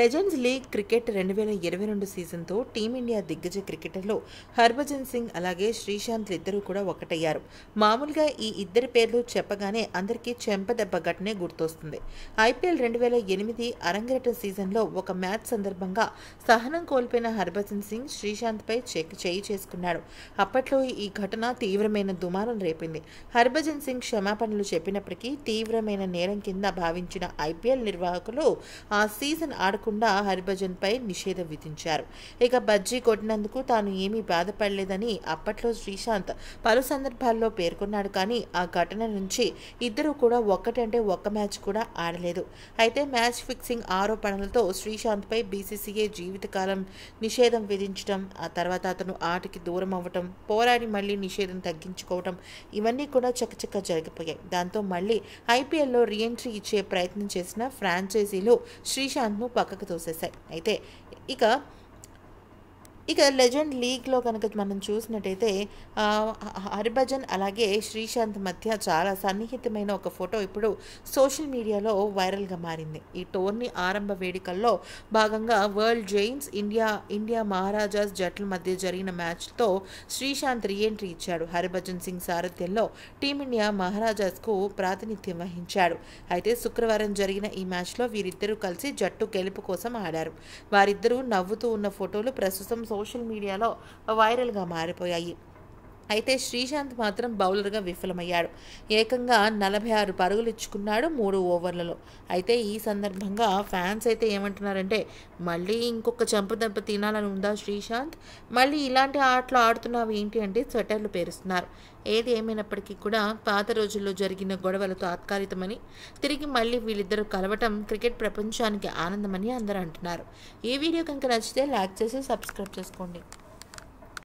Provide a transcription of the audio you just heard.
legends league cricket రెండు వేల ఇరవై రెండు సీజన్తో టీమిండియా దిగ్గజ క్రికెటర్లు హర్భజన్ సింగ్ అలాగే శ్రీశాంత్ ఇద్దరూ కూడా ఒకటయ్యారు మామూలుగా ఈ ఇద్దరి పేర్లు చెప్పగానే అందరికీ చెంపదెబ్బ ఘటనే గుర్తొస్తుంది ఐపీఎల్ రెండు వేల ఎనిమిది అరంగేట సీజన్లో ఒక మ్యాచ్ సందర్భంగా సహనం కోల్పోయిన హర్భజన్ సింగ్ శ్రీశాంత్పై చెక్ చేయి చేసుకున్నాడు అప్పట్లో ఈ ఘటన తీవ్రమైన దుమారం రేపింది హర్భజన్ సింగ్ క్షమాపణలు చెప్పినప్పటికీ తీవ్రమైన నేరం కింద భావించిన ఐపీఎల్ నిర్వాహకులు ఆ సీజన్ ఆడుకు కాకుండా హరిభజన్పై నిషేధం విధించారు ఇక బజ్జీ కొట్టినందుకు తాను ఏమీ బాధపడలేదని అప్పట్లో శ్రీశాంత్ పలు సందర్భాల్లో పేర్కొన్నాడు కానీ ఆ ఘటన నుంచి ఇద్దరు కూడా ఒక్కటంటే ఒక్క మ్యాచ్ కూడా ఆడలేదు అయితే మ్యాచ్ ఫిక్సింగ్ ఆరోపణలతో శ్రీశాంత్పై బీసీసీఏ జీవితకాలం నిషేధం విధించడం ఆ తర్వాత అతను ఆటకి దూరం అవ్వటం పోరాడి మళ్ళీ నిషేధం తగ్గించుకోవటం ఇవన్నీ కూడా చకచక జరిగిపోయాయి దాంతో మళ్ళీ ఐపీఎల్లో రీఎంట్రీ ఇచ్చే ప్రయత్నం చేసిన ఫ్రాంచైజీలు శ్రీశాంత్ను పక్క 各种设施，来对，一个。ఇక లెజెండ్ లీగ్లో కనుక మనం చూసినట్టయితే హరిభజన్ అలాగే శ్రీశాంత్ మధ్య చాలా సన్నిహితమైన ఒక ఫోటో ఇప్పుడు సోషల్ మీడియాలో వైరల్గా మారింది ఈ టోర్నీ ఆరంభ వేడుకల్లో భాగంగా world giants India India Maharajas జట్ల మధ్య జరిగిన మ్యాచ్తో శ్రీశాంత్ రీఎంట్రీ ఇచ్చాడు హరిభజన్ సింగ్ సారథ్యంలో టీమిండియా మహారాజాస్కు ప్రాతినిధ్యం వహించాడు అయితే శుక్రవారం జరిగిన ఈ మ్యాచ్లో వీరిద్దరూ కలిసి జట్టు గెలుపు కోసం ఆడారు వారిద్దరూ నవ్వుతూ ఉన్న ఫోటోలు ప్రస్తుతం సోషల్ మీడియాలో వైరల్గా మారిపోయాయి అయితే శ్రీశాంత్ మాత్రం బౌలర్గా విఫలమయ్యాడు ఏకంగా నలభై ఆరు పరుగులు ఇచ్చుకున్నాడు మూడు ఓవర్లలో అయితే ఈ సందర్భంగా ఫ్యాన్స్ అయితే ఏమంటున్నారంటే మళ్ళీ ఇంకొక దెబ్బ తినాలని ఉందా శ్రీశాంత్ మళ్ళీ ఇలాంటి ఆటలు ఆడుతున్నావు ఏంటి అంటే స్వెటర్లు పేరుస్తున్నారు ఏది ఏమైనప్పటికీ కూడా పాత రోజుల్లో జరిగిన గొడవలు తాత్కాలికమని తిరిగి మళ్ళీ వీళ్ళిద్దరూ కలవటం క్రికెట్ ప్రపంచానికి ఆనందమని అందరూ అంటున్నారు ఈ వీడియో కనుక నచ్చితే లైక్ చేసి సబ్స్క్రైబ్ చేసుకోండి